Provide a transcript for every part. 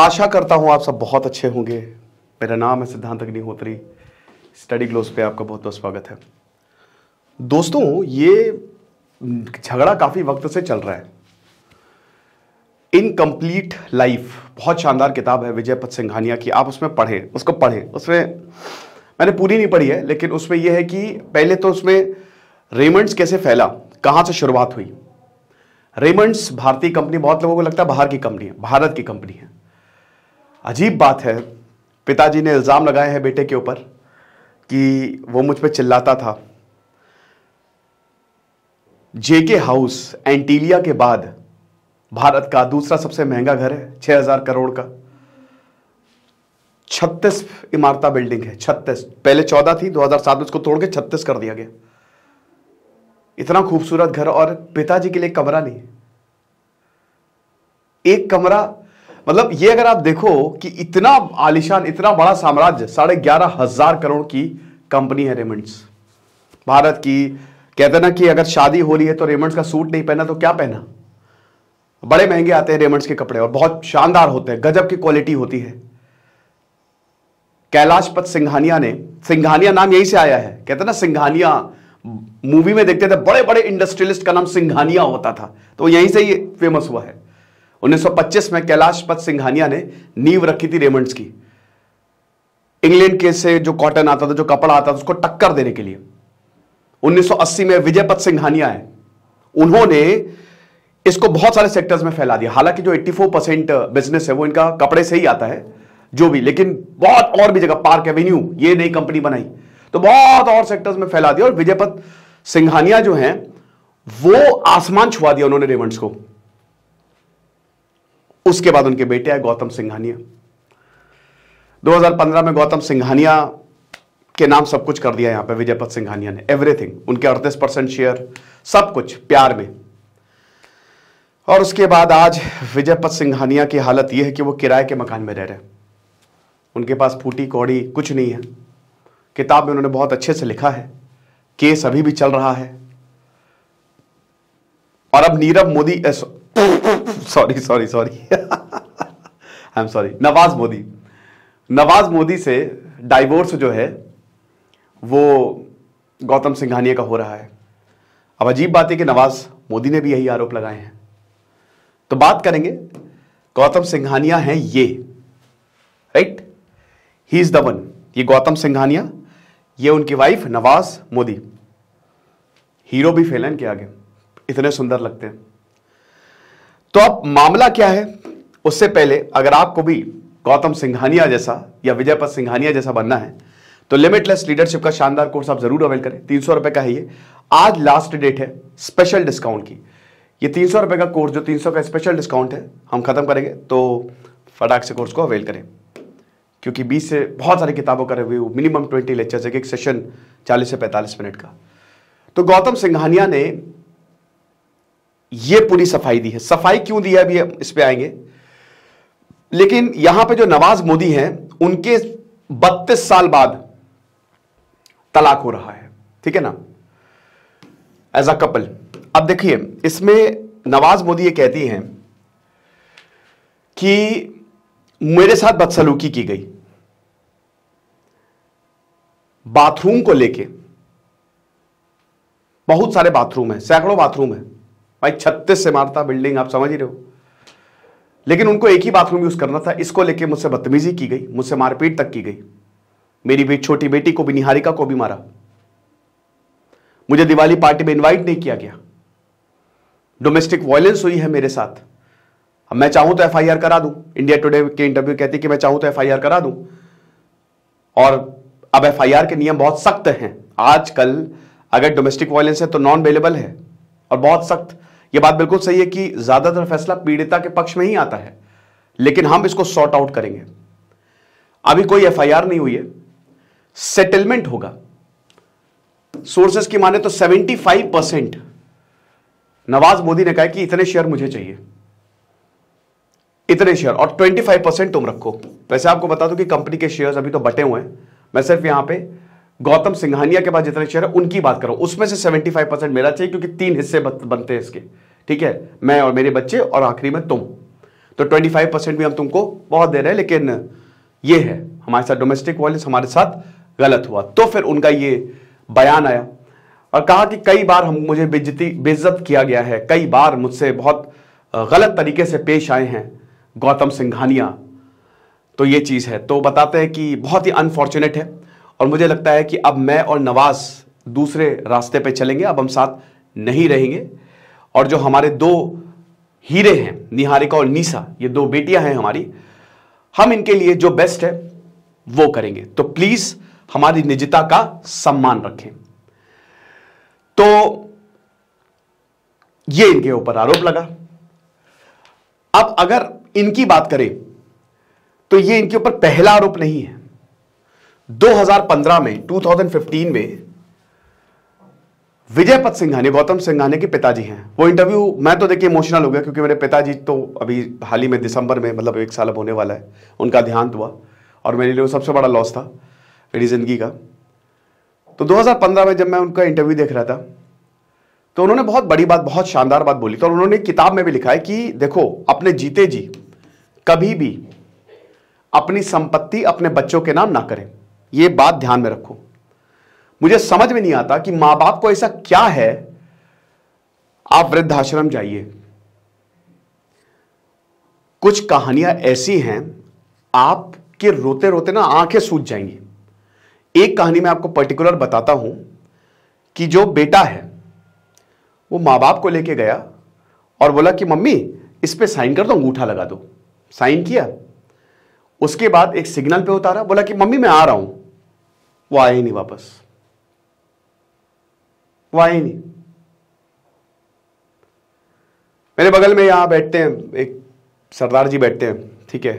आशा करता हूं आप सब बहुत अच्छे होंगे मेरा नाम है सिद्धांत अग्निहोत्री स्टडी ग्लोस पे आपका बहुत बहुत स्वागत है दोस्तों ये झगड़ा काफ़ी वक्त से चल रहा है इनकम्प्लीट लाइफ बहुत शानदार किताब है विजय पथ सिंघानिया की आप उसमें पढ़ें उसको पढ़ें उसमें मैंने पूरी नहीं पढ़ी है लेकिन उसमें यह है कि पहले तो उसमें रेमंड्स कैसे फैला कहाँ से शुरुआत हुई रेमंड्स भारतीय कंपनी बहुत लोगों को लगता है बाहर की कंपनी है भारत की कंपनी है अजीब बात है पिताजी ने इल्ज़ाम लगाए हैं बेटे के ऊपर कि वो मुझ पर चिल्लाता था जेके हाउस एंटीलिया के बाद भारत का दूसरा सबसे महंगा घर है 6000 करोड़ का छत्तीस इमारता बिल्डिंग है छत्तीस पहले चौदह थी 2007 में उसको तोड़ के छत्तीस कर दिया गया इतना खूबसूरत घर और पिताजी के लिए कमरा नहीं एक कमरा मतलब ये अगर आप देखो कि इतना आलिशान इतना बड़ा साम्राज्य साढ़े ग्यारह हजार करोड़ की कंपनी है रेमंड्स भारत की कहते ना कि अगर शादी हो रही है तो रेमंड्स का सूट नहीं पहना तो क्या पहना बड़े महंगे आते हैं रेमंड्स के कपड़े और बहुत शानदार होते हैं गजब की क्वालिटी होती है कैलाशपत सिंघानिया ने सिंघानिया नाम यहीं से आया है कहते ना सिंघानिया मूवी में देखते थे बड़े बड़े इंडस्ट्रियलिस्ट का नाम सिंघानिया होता था तो यहीं से ये फेमस हुआ है 1925 में कैलाश पथ सिंघानिया ने नींव रखी थी रेमंड्स की इंग्लैंड के से जो कॉटन आता था जो कपड़ा आता था उसको टक्कर देने के लिए 1980 में विजय सिंघानिया है उन्होंने इसको बहुत सारे सेक्टर्स में फैला दिया हालांकि जो 84 परसेंट बिजनेस है वो इनका कपड़े से ही आता है जो भी लेकिन बहुत और भी जगह पार्क एवेन्यू ये नई कंपनी बनाई तो बहुत और सेक्टर्स में फैला दिया और विजयपत सिंघानिया जो है वो आसमान छुआ दिया उन्होंने रेवंट्स को उसके बाद उनके बेटे आए गौतम सिंघानिया 2015 में गौतम सिंघानिया के नाम सब कुछ कर दिया यहां पे विजयपत सिंघानिया ने एवरीथिंग उनके अड़तीस परसेंट शेयर सब कुछ प्यार में और उसके बाद आज विजयपत सिंघानिया की हालत यह है कि वो किराए के मकान में रह रहे उनके पास फूटी कौड़ी कुछ नहीं है किताब में उन्होंने बहुत अच्छे से लिखा है केस अभी भी चल रहा है और अब Nirav Modi sorry sorry sorry I am sorry Nawaz Modi Nawaz Modi से डाइवोर्स जो है वो गौतम सिंघानिया का हो रहा है अब अजीब बात है कि नवाज मोदी ने भी यही आरोप लगाए हैं तो बात करेंगे गौतम सिंघानिया हैं ये right he is the one ये गौतम सिंघानिया ये उनकी वाइफ नवाज मोदी हीरो भी फेलन के आगे इतने सुंदर लगते हैं तो अब मामला क्या है उससे पहले अगर आपको भी गौतम सिंघानिया जैसा या विजयपत सिंघानिया जैसा बनना है तो लिमिटलेस लीडरशिप का शानदार कोर्स आप जरूर अवेल करें तीन सौ रुपए का है ये आज लास्ट डेट है स्पेशल डिस्काउंट की ये तीन सौ रुपए का कोर्स जो तीन सौ का स्पेशल डिस्काउंट है हम खत्म करेंगे तो फटाक से कोर्स को अवेल करें क्योंकि बीस से बहुत सारी किताबों का रिव्यू मिनिमम ट्वेंटी लेक्चर्स एक एक सेशन चालीस से पैंतालीस मिनट का तो गौतम सिंघानिया ने ये पूरी सफाई दी है सफाई क्यों दी है अभी इस पर आएंगे लेकिन यहां पे जो नवाज मोदी हैं उनके बत्तीस साल बाद तलाक हो रहा है ठीक है ना एज अ कपल अब देखिए इसमें नवाज मोदी ये कहती हैं कि मेरे साथ बदसलूकी की गई बाथरूम को लेके बहुत सारे बाथरूम है सैकड़ों बाथरूम है भाई छत्तीस से मारता बिल्डिंग आप समझ ही रहे हो लेकिन उनको एक ही बाथरूम यूज करना था इसको लेके मुझसे बदतमीजी की गई मुझसे मारपीट तक की गई मेरी भी छोटी बेटी को भी निहारिका को भी मारा मुझे दिवाली पार्टी में इनवाइट नहीं किया गया डोमेस्टिक वायलेंस हुई है मेरे साथ अब मैं चाहूं तो एफआईआर करा दूं इंडिया टुडे के इंटरव्यू कहती कि मैं चाहूं तो एफआईआर करा दूं और अब एफआईआर के नियम बहुत सख्त हैं आजकल अगर डोमेस्टिक वायलेंस है तो नॉन अवेलेबल है और बहुत सख्त यह बात बिल्कुल सही है कि ज्यादातर फैसला पीड़िता के पक्ष में ही आता है लेकिन हम इसको सॉर्ट आउट करेंगे अभी कोई एफआईआर नहीं हुई है सेटलमेंट होगा सोर्सेस की माने तो 75 परसेंट नवाज मोदी ने कहा कि इतने शेयर मुझे चाहिए इतने शेयर और 25 परसेंट तुम रखो वैसे आपको बता दूं कि कंपनी के शेयर्स अभी तो बटे हुए हैं मैं सिर्फ यहां पे गौतम सिंघानिया के पास जितने शेयर है उनकी बात करो उसमें से 75 परसेंट मेरा चाहिए क्योंकि तीन हिस्से बनते हैं इसके ठीक है मैं और मेरे बच्चे और आखिरी में तुम तो 25 परसेंट भी हम तुमको बहुत दे रहे हैं लेकिन ये है हमारे साथ डोमेस्टिक वॉयेंस हमारे साथ गलत हुआ तो फिर उनका ये बयान आया और कहा कि कई बार हम मुझे बेजती बेइज्जत किया गया है कई बार मुझसे बहुत गलत तरीके से पेश आए हैं गौतम सिंघानिया तो ये चीज़ है तो बताते हैं कि बहुत ही अनफॉर्चुनेट है और मुझे लगता है कि अब मैं और नवाज दूसरे रास्ते पे चलेंगे अब हम साथ नहीं रहेंगे और जो हमारे दो हीरे हैं निहारिका और नीसा ये दो बेटियां हैं हमारी हम इनके लिए जो बेस्ट है वो करेंगे तो प्लीज हमारी निजता का सम्मान रखें तो ये इनके ऊपर आरोप लगा अब अगर इनकी बात करें तो ये इनके ऊपर पहला आरोप नहीं है 2015 में 2015 में विजयपत सिंघानी गौतम सिंघानी के पिताजी हैं वो इंटरव्यू मैं तो देखिए इमोशनल हो गया क्योंकि मेरे पिताजी तो अभी हाल ही में दिसंबर में मतलब एक साल अब होने वाला है उनका देहांत हुआ और मेरे लिए वो सबसे बड़ा लॉस था मेरी ज़िंदगी का तो 2015 में जब मैं उनका इंटरव्यू देख रहा था तो उन्होंने बहुत बड़ी बात बहुत शानदार बात बोली तो उन्होंने किताब में भी लिखा है कि देखो अपने जीते जी कभी भी अपनी संपत्ति अपने बच्चों के नाम ना करें ये बात ध्यान में रखो मुझे समझ में नहीं आता कि मां बाप को ऐसा क्या है आप वृद्धाश्रम जाइए कुछ कहानियां ऐसी हैं आपके रोते रोते ना आंखें सूज जाएंगी एक कहानी मैं आपको पर्टिकुलर बताता हूं कि जो बेटा है वो मां बाप को लेके गया और बोला कि मम्मी इस पर साइन कर दो अंगूठा लगा दो साइन किया उसके बाद एक सिग्नल पे उतारा बोला कि मम्मी मैं आ रहा हूं वो आए नहीं वापस वो आए ही नहीं मेरे बगल में यहाँ बैठते हैं एक सरदार जी बैठते हैं ठीक है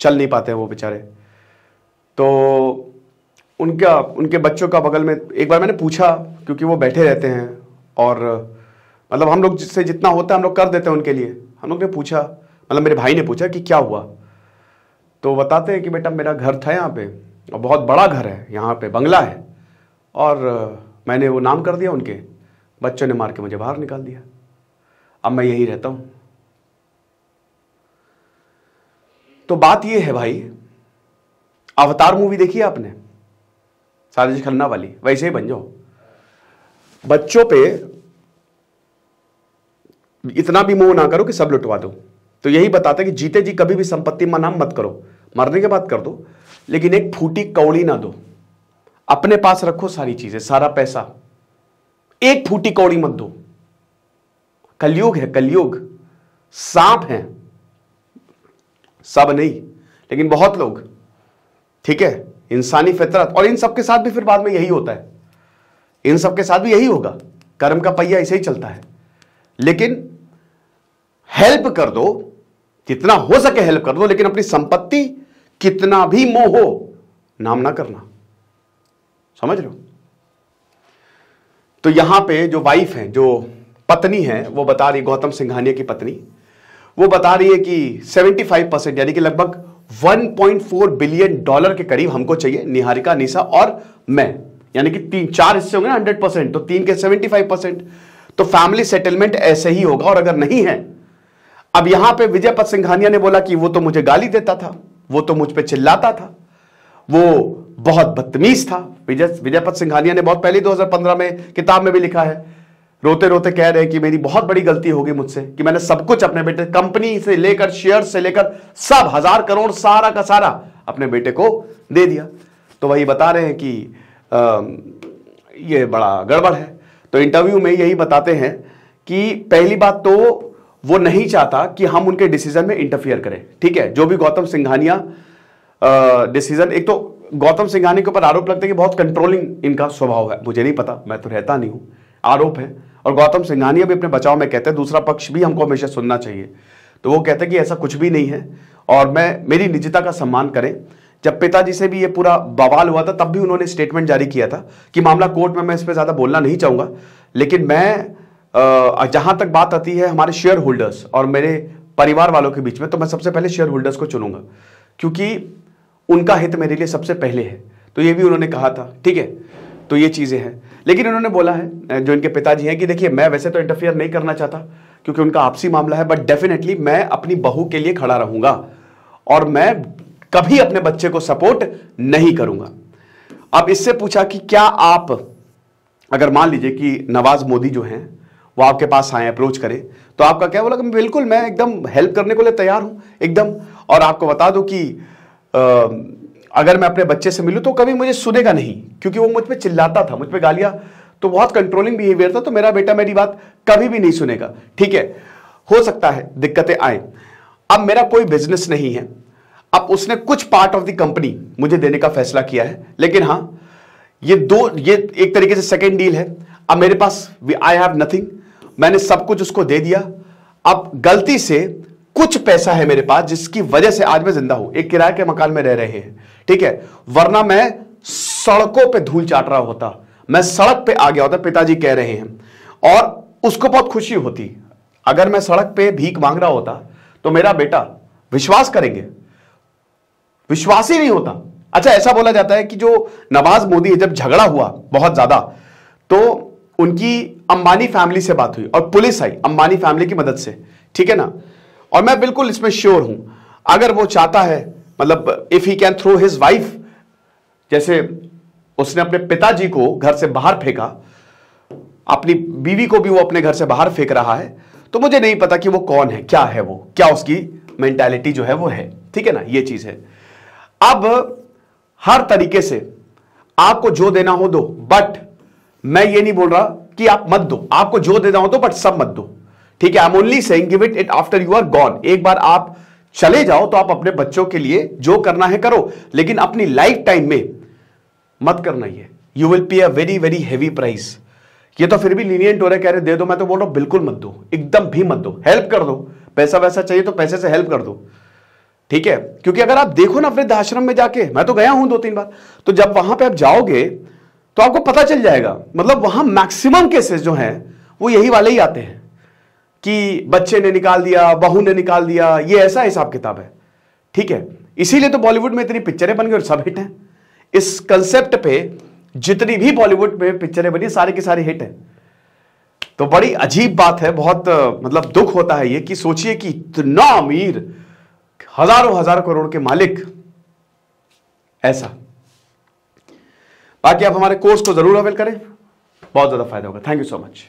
चल नहीं पाते हैं वो बेचारे तो उनका उनके बच्चों का बगल में एक बार मैंने पूछा क्योंकि वो बैठे रहते हैं और मतलब हम लोग जिससे जितना होता है हम लोग कर देते हैं उनके लिए हम लोग ने पूछा मतलब मेरे भाई ने पूछा कि क्या हुआ तो बताते हैं कि बेटा मेरा घर था यहाँ पे और बहुत बड़ा घर है यहाँ पे बंगला है और मैंने वो नाम कर दिया उनके बच्चों ने मार के मुझे बाहर निकाल दिया अब मैं यही रहता हूँ तो बात ये है भाई अवतार मूवी देखी आपने साजिश खन्ना वाली वैसे ही बन जाओ बच्चों पे इतना भी मोह ना करो कि सब लुटवा दो तो यही बताता है कि जीते जी कभी भी संपत्ति में नाम मत करो मरने के बाद कर दो लेकिन एक फूटी कौड़ी ना दो अपने पास रखो सारी चीजें सारा पैसा एक फूटी कौड़ी मत दो कलयुग है कलयुग सांप है सब नहीं लेकिन बहुत लोग ठीक है इंसानी फितरत और इन सबके साथ भी फिर बाद में यही होता है इन सबके साथ भी यही होगा कर्म का पहिया ऐसे ही चलता है लेकिन हेल्प कर दो जितना हो सके हेल्प कर दो लेकिन अपनी संपत्ति कितना भी मोह हो नाम ना करना समझ रहे हो तो यहां पे जो वाइफ है जो पत्नी है वो बता रही गौतम सिंघानिया की पत्नी वो बता रही है कि 75 परसेंट यानी कि लगभग 1.4 बिलियन डॉलर के करीब हमको चाहिए निहारिका निशा और मैं यानी कि तीन चार हिस्से होंगे ना हंड्रेड परसेंट तो तीन के 75 परसेंट तो फैमिली सेटलमेंट ऐसे ही होगा और अगर नहीं है अब यहां पे विजयपत सिंघानिया ने बोला कि वो तो मुझे गाली देता था वो तो मुझ पर चिल्लाता था वो बहुत बदतमीज था विजय विजयपत सिंघानिया ने बहुत पहले 2015 में किताब में भी लिखा है रोते रोते कह रहे हैं कि मेरी बहुत बड़ी गलती होगी मुझसे कि मैंने सब कुछ अपने बेटे कंपनी से लेकर शेयर से लेकर सब हजार करोड़ सारा का सारा अपने बेटे को दे दिया तो वही बता रहे हैं कि आ, ये बड़ा गड़बड़ है तो इंटरव्यू में यही बताते हैं कि पहली बात तो वो नहीं चाहता कि हम उनके डिसीजन में इंटरफियर करें ठीक है जो भी गौतम सिंघानिया डिसीजन एक तो गौतम सिंघानी के ऊपर आरोप लगता है कि बहुत कंट्रोलिंग इनका स्वभाव है मुझे नहीं पता मैं तो रहता नहीं हूँ आरोप है और गौतम सिंघानिया भी अपने बचाव में कहते हैं दूसरा पक्ष भी हमको हमेशा सुनना चाहिए तो वो कहते हैं कि ऐसा कुछ भी नहीं है और मैं मेरी निजता का सम्मान करें जब पिताजी से भी ये पूरा बवाल हुआ था तब भी उन्होंने स्टेटमेंट जारी किया था कि मामला कोर्ट में मैं इस पर ज़्यादा बोलना नहीं चाहूँगा लेकिन मैं जहां तक बात आती है हमारे शेयर होल्डर्स और मेरे परिवार वालों के बीच में तो मैं सबसे पहले शेयर होल्डर्स को चुनूंगा क्योंकि उनका हित मेरे लिए सबसे पहले है तो ये भी उन्होंने कहा था ठीक है तो ये चीज़ें हैं लेकिन उन्होंने बोला है जो इनके पिताजी हैं कि देखिए मैं वैसे तो इंटरफेयर नहीं करना चाहता क्योंकि उनका आपसी मामला है बट डेफिनेटली मैं अपनी बहू के लिए खड़ा रहूंगा और मैं कभी अपने बच्चे को सपोर्ट नहीं करूंगा अब इससे पूछा कि क्या आप अगर मान लीजिए कि नवाज मोदी जो हैं वो आपके पास आए अप्रोच करें तो आपका क्या बोला कि बिल्कुल मैं एकदम हेल्प करने को लिए तैयार हूँ एकदम और आपको बता दो कि आ, अगर मैं अपने बच्चे से मिलूँ तो कभी मुझे सुनेगा नहीं क्योंकि वो मुझ पर चिल्लाता था मुझ पर गालियां तो बहुत कंट्रोलिंग बिहेवियर था तो मेरा बेटा मेरी बात कभी भी नहीं सुनेगा ठीक है हो सकता है दिक्कतें आए अब मेरा कोई बिजनेस नहीं है अब उसने कुछ पार्ट ऑफ द कंपनी मुझे देने का फैसला किया है लेकिन हाँ ये दो ये एक तरीके से सेकेंड डील है अब मेरे पास आई हैव नथिंग मैंने सब कुछ उसको दे दिया अब गलती से कुछ पैसा है मेरे पास जिसकी वजह से आज मैं जिंदा हूं एक किराए के मकान में रह रहे हैं ठीक है वरना मैं सड़कों पे धूल चाट रहा होता मैं सड़क पे आ गया होता पिताजी कह रहे हैं और उसको बहुत खुशी होती अगर मैं सड़क पे भीख मांग रहा होता तो मेरा बेटा विश्वास करेंगे विश्वास ही नहीं होता अच्छा ऐसा बोला जाता है कि जो नवाज मोदी जब झगड़ा हुआ बहुत ज्यादा तो उनकी अंबानी फैमिली से बात हुई और पुलिस आई अंबानी फैमिली की मदद से ठीक है ना और मैं बिल्कुल इसमें श्योर हूं अगर वो चाहता है मतलब if he can throw his wife जैसे उसने अपने पिताजी को घर से बाहर फेंका अपनी बीवी को भी वो अपने घर से बाहर फेंक रहा है तो मुझे नहीं पता कि वो कौन है क्या है वो क्या उसकी मेंटेलिटी जो है वो है ठीक है ना ये चीज है अब हर तरीके से आपको जो देना हो दो बट मैं ये नहीं बोल रहा कि आप मत दो आपको जो देना हो तो बट सब मत दो ठीक है I am only saying give it it after you are gone एक बार आप चले जाओ तो आप अपने बच्चों के लिए जो करना है करो लेकिन अपनी लाइफ टाइम में मत करना ये you will pay a very very heavy price ये तो फिर भी लीनियंट हो है कह रहे दे दो मैं तो बोल रहा हूं बिल्कुल मत दो एकदम भी मत दो हेल्प कर दो पैसा वैसा चाहिए तो पैसे से हेल्प कर दो ठीक है क्योंकि अगर आप देखो ना वृद्ध आश्रम में जाके मैं तो गया हूं दो तीन बार तो जब वहां पे आप जाओगे तो आपको पता चल जाएगा मतलब वहां मैक्सिमम केसेस जो हैं वो यही वाले ही आते हैं कि बच्चे ने निकाल दिया बहू ने निकाल दिया ये ऐसा हिसाब किताब है ठीक है इसीलिए तो बॉलीवुड में इतनी पिक्चरें बन गई और सब हिट हैं इस कंसेप्ट पे जितनी भी बॉलीवुड में पिक्चरें बनी सारे के सारे हिट हैं तो बड़ी अजीब बात है बहुत मतलब दुख होता है ये कि सोचिए कि इतना अमीर हजारों हजार करोड़ के मालिक ऐसा बाकी आप हमारे कोर्स को जरूर अवेल करें बहुत ज़्यादा फायदा होगा थैंक यू सो मच